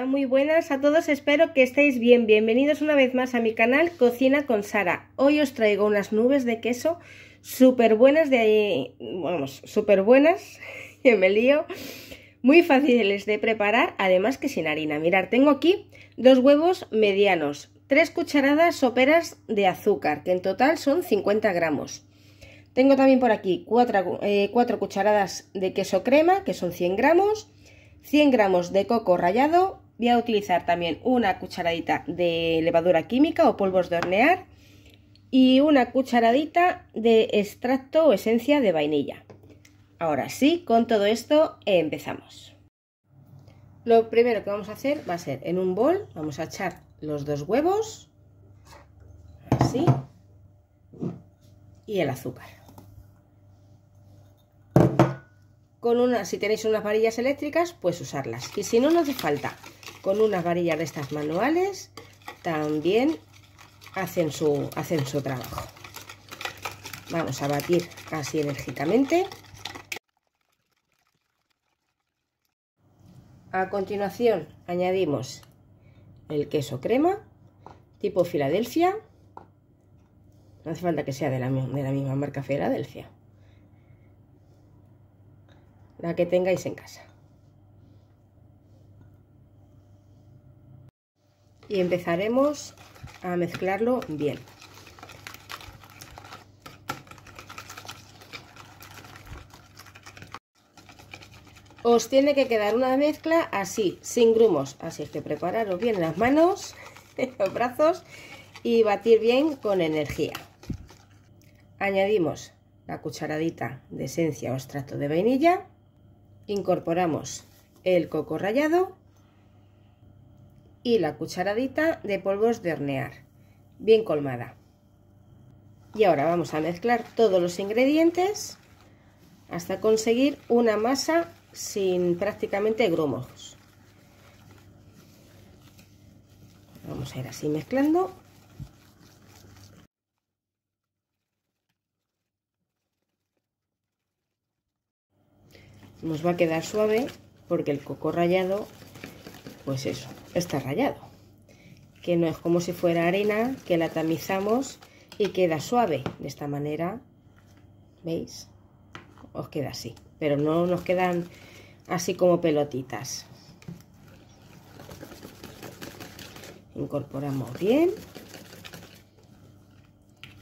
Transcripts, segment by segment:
muy buenas a todos, espero que estéis bien. Bienvenidos una vez más a mi canal Cocina con Sara. Hoy os traigo unas nubes de queso súper buenas de... ahí, vamos, súper buenas, que me lío. Muy fáciles de preparar, además que sin harina. Mirar, tengo aquí dos huevos medianos, tres cucharadas soperas de azúcar, que en total son 50 gramos. Tengo también por aquí cuatro, eh, cuatro cucharadas de queso crema, que son 100 gramos, 100 gramos de coco rallado, Voy a utilizar también una cucharadita de levadura química o polvos de hornear y una cucharadita de extracto o esencia de vainilla. Ahora sí, con todo esto empezamos. Lo primero que vamos a hacer va a ser en un bol, vamos a echar los dos huevos, y el azúcar. Con una, si tenéis unas varillas eléctricas, pues usarlas. Y si no, no hace falta con una varillas de estas manuales también hacen su, trabajo. Vamos a batir así enérgicamente. A continuación añadimos el queso crema tipo Filadelfia. No hace falta que sea de la, de la misma marca Filadelfia. La que tengáis en casa. y empezaremos a mezclarlo bien. Os tiene que quedar una mezcla así, sin grumos, así que prepararos bien las manos, los brazos y batir bien con energía. Añadimos la cucharadita de esencia o extracto de vainilla, incorporamos el coco rallado y la cucharadita de polvos de hornear, bien colmada. Y ahora vamos a mezclar todos los ingredientes hasta conseguir una masa sin prácticamente grumos. Vamos a ir así mezclando. Nos va a quedar suave porque el coco rallado pues eso, está rayado. Que no es como si fuera arena, que la tamizamos y queda suave. De esta manera, ¿veis? Os queda así, pero no nos quedan así como pelotitas. Incorporamos bien.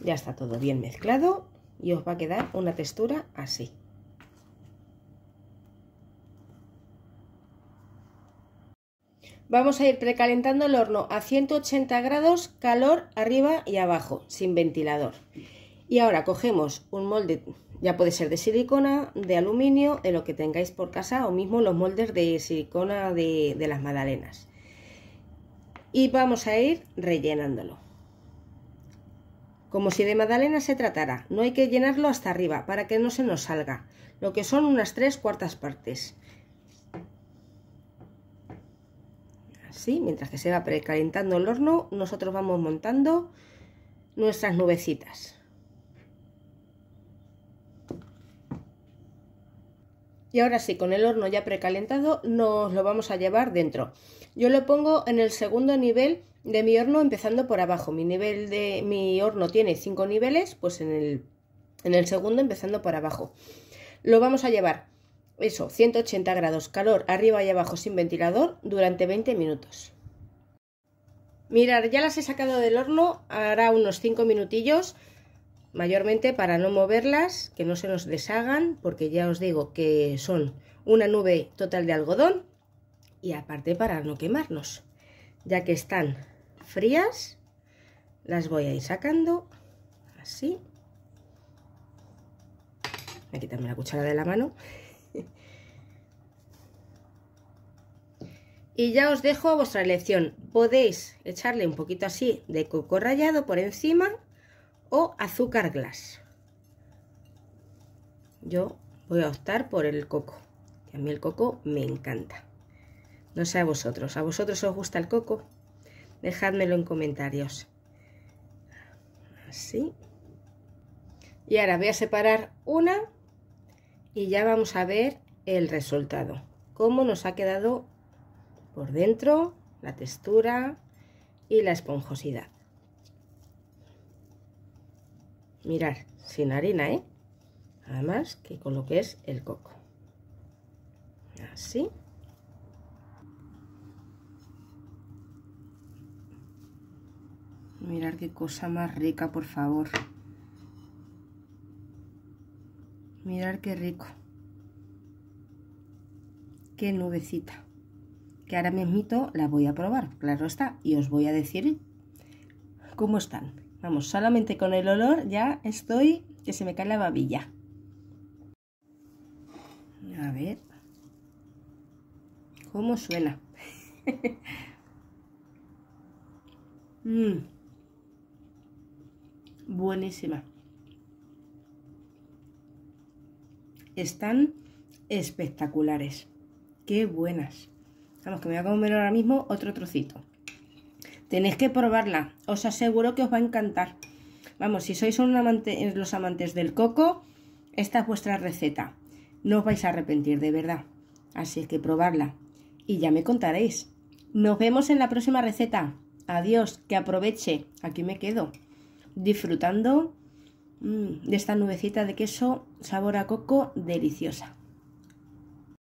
Ya está todo bien mezclado y os va a quedar una textura así. Vamos a ir precalentando el horno a 180 grados, calor arriba y abajo, sin ventilador. Y ahora cogemos un molde, ya puede ser de silicona, de aluminio, de lo que tengáis por casa o mismo los moldes de silicona de, las magdalenas. Y vamos a ir rellenándolo. Como si de magdalena se tratara, no hay que llenarlo hasta arriba para que no se nos salga, lo que son unas tres cuartas partes. Mientras que se va precalentando el horno, nosotros vamos montando nuestras nubecitas. Y ahora sí, con el horno ya precalentado, nos lo vamos a llevar dentro. Yo lo pongo en el segundo nivel de mi horno, empezando por abajo. Mi nivel de mi horno tiene cinco niveles, pues en el, en el segundo empezando por abajo. Lo vamos a llevar eso, 180 grados, calor arriba y abajo sin ventilador durante 20 minutos. Mirar, ya las he sacado del horno, hará unos 5 minutillos, mayormente para no moverlas, que no se nos deshagan, porque ya os digo que son una nube total de algodón y aparte para no quemarnos, ya que están frías, las voy a ir sacando así. Voy a quitarme la cuchara de la mano y ya os dejo a vuestra elección. Podéis echarle un poquito así de coco rallado por encima o azúcar glass. Yo voy a optar por el coco, que a mí el coco me encanta. No sé a vosotros, ¿a vosotros os gusta el coco? Dejadmelo en comentarios. Así. Y ahora voy a separar una y ya vamos a ver el resultado cómo nos ha quedado por dentro la textura y la esponjosidad mirar sin harina ¿eh? más que con lo que es el coco así mirar qué cosa más rica por favor Mirar qué rico. Qué nubecita. Que ahora mismito la voy a probar, claro está, y os voy a decir cómo están. Vamos, solamente con el olor ya estoy que se me cae la babilla. A ver. ¿Cómo suena? Mm. Buenísima. están espectaculares. Qué buenas. Vamos, que me voy a comer ahora mismo otro trocito. Tenéis que probarla. Os aseguro que os va a encantar. Vamos, si sois un amante, eh, los amantes del coco, esta es vuestra receta. No os vais a arrepentir, de verdad. Así que probarla. Y ya me contaréis. Nos vemos en la próxima receta. Adiós, que aproveche. Aquí me quedo. Disfrutando Mm, de esta nubecita de queso sabor a coco deliciosa.